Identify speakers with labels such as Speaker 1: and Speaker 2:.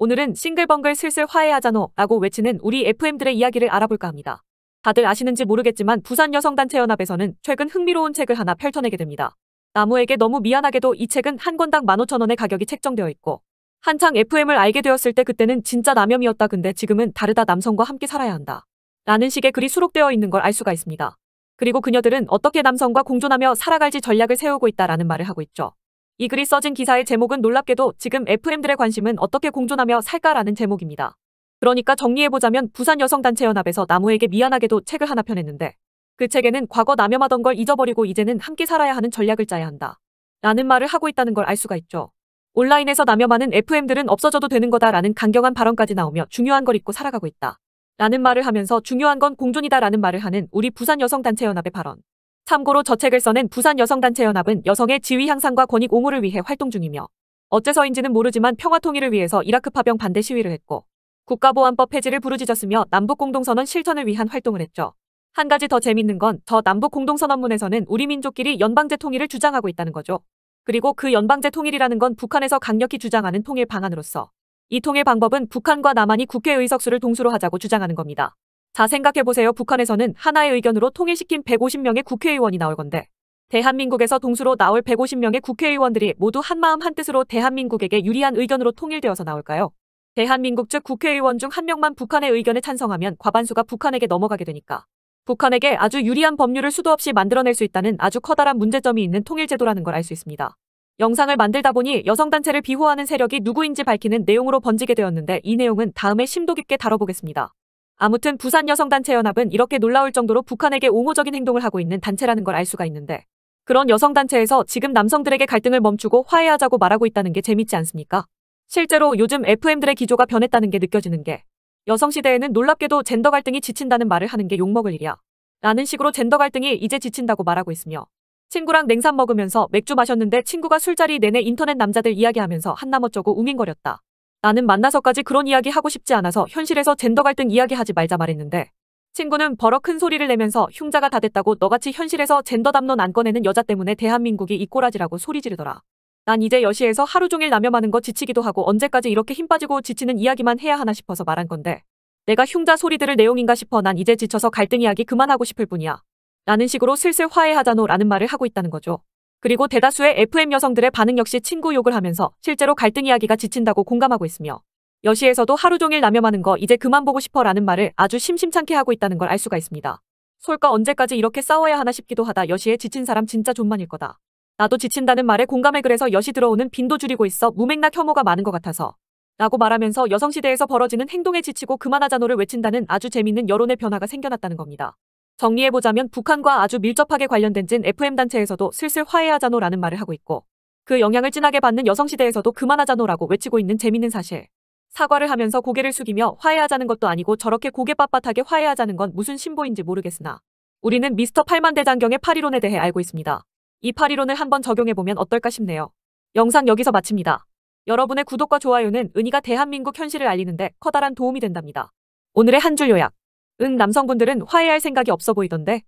Speaker 1: 오늘은 싱글벙글 슬슬 화해하자노 라고 외치는 우리 FM들의 이야기를 알아볼까 합니다. 다들 아시는지 모르겠지만 부산 여성단체연합에서는 최근 흥미로운 책을 하나 펼쳐내게 됩니다. 나무에게 너무 미안하게도 이 책은 한 권당 15,000원의 가격이 책정되어 있고 한창 FM을 알게 되었을 때 그때는 진짜 남염이었다 근데 지금은 다르다 남성과 함께 살아야 한다. 라는 식의 글이 수록되어 있는 걸 알 수가 있습니다. 그리고 그녀들은 어떻게 남성과 공존하며 살아갈지 전략을 세우고 있다라는 말을 하고 있죠. 이 글이 써진 기사의 제목은 놀랍게도 지금 FM들의 관심은 어떻게 공존하며 살까라는 제목입니다. 그러니까 정리해보자면 부산 여성단체연합에서 나무에게 미안하게도 책을 하나 펴냈는데 그 책에는 과거 남염하던 걸 잊어버리고 이제는 함께 살아야 하는 전략을 짜야 한다. 라는 말을 하고 있다는 걸 알 수가 있죠. 온라인에서 남염하는 FM들은 없어져도 되는 거다라는 강경한 발언까지 나오며 중요한 걸 잊고 살아가고 있다. 라는 말을 하면서 중요한 건 공존이다라는 말을 하는 우리 부산 여성단체연합의 발언. 참고로 저 책을 써낸 부산 여성단체 연합은 여성의 지위 향상과 권익 옹호를 위해 활동 중이며 어째서인지는 모르지만 평화 통일을 위해서 이라크 파병 반대 시위를 했고 국가보안법 폐지를 부르짖었으며 남북공동선언 실천을 위한 활동을 했죠. 한 가지 더 재밌는 건 저 남북공동선언문에서는 우리 민족끼리 연방제 통일을 주장하고 있다는 거죠. 그리고 그 연방제 통일이라는 건 북한에서 강력히 주장하는 통일 방안으로서 이 통일 방법은 북한과 남한이 국회 의석수를 동수로 하자고 주장하는 겁니다. 자 생각해보세요. 북한에서는 하나의 의견으로 통일시킨 150명의 국회의원이 나올 건데 대한민국에서 동수로 나올 150명의 국회의원들이 모두 한마음 한뜻으로 대한민국에게 유리한 의견으로 통일되어서 나올까요? 대한민국 측 국회의원 중 한 명만 북한의 의견에 찬성하면 과반수가 북한에게 넘어가게 되니까 북한에게 아주 유리한 법률을 수도 없이 만들어낼 수 있다는 아주 커다란 문제점이 있는 통일제도라는 걸 알 수 있습니다. 영상을 만들다 보니 여성단체를 비호하는 세력이 누구인지 밝히는 내용으로 번지게 되었는데 이 내용은 다음에 심도 깊게 다뤄보겠습니다. 아무튼 부산 여성단체연합은 이렇게 놀라울 정도로 북한에게 옹호적인 행동을 하고 있는 단체라는 걸 알 수가 있는데 그런 여성단체에서 지금 남성들에게 갈등을 멈추고 화해하자고 말하고 있다는 게 재밌지 않습니까? 실제로 요즘 FM들의 기조가 변했다는 게 느껴지는 게 여성시대에는 놀랍게도 젠더 갈등이 지친다는 말을 하는 게 욕먹을 일이야. 라는 식으로 젠더 갈등이 이제 지친다고 말하고 있으며 친구랑 냉산 먹으면서 맥주 마셨는데 친구가 술자리 내내 인터넷 남자들 이야기하면서 한남 어쩌고 웅인거렸다. 나는 만나서까지 그런 이야기 하고 싶지 않아서 현실에서 젠더 갈등 이야기 하지 말자 말했는데 친구는 버럭 큰 소리를 내면서 흉자가 다 됐다고 너같이 현실에서 젠더 담론 안 꺼내는 여자 때문에 대한민국이 이 꼬라지라고 소리 지르더라. 난 이제 여시에서 하루 종일 남염하는 거 지치기도 하고 언제까지 이렇게 힘 빠지고 지치는 이야기만 해야 하나 싶어서 말한 건데 내가 흉자 소리 들을 내용인가 싶어 난 이제 지쳐서 갈등 이야기 그만하고 싶을 뿐이야. 라는 식으로 슬슬 화해하자노 라는 말을 하고 있다는 거죠. 그리고 대다수의 FM 여성들의 반응 역시 친구 욕을 하면서 실제로 갈등 이야기가 지친다고 공감하고 있으며 여시에서도 하루 종일 남염하는 거 이제 그만 보고 싶어 라는 말을 아주 심심찮게 하고 있다는 걸 알 수가 있습니다. 솔까 언제까지 이렇게 싸워야 하나 싶기도 하다 여시에 지친 사람 진짜 존만일 거다. 나도 지친다는 말에 공감해 그래서 여시 들어오는 빈도 줄이고 있어 무맥락 혐오가 많은 것 같아서. 라고 말하면서 여성시대에서 벌어지는 행동에 지치고 그만하자노를 외친다는 아주 재밌는 여론의 변화가 생겨났다는 겁니다. 정리해보자면 북한과 아주 밀접하게 관련된 진 FM단체에서도 슬슬 화해하자노라는 말을 하고 있고 그 영향을 진하게 받는 여성시대에서도 그만하자노라고 외치고 있는 재밌는 사실. 사과를 하면서 고개를 숙이며 화해하자는 것도 아니고 저렇게 고개 빳빳하게 화해하자는 건 무슨 신보인지 모르겠으나 우리는 미스터 팔만 대장경의 파리론에 대해 알고 있습니다. 이 파리론을 한번 적용해보면 어떨까 싶네요. 영상 여기서 마칩니다. 여러분의 구독과 좋아요는 은희가 대한민국 현실을 알리는데 커다란 도움이 된답니다. 오늘의 한 줄 요약 응 남성분들은 화해할 생각이 없어 보이던데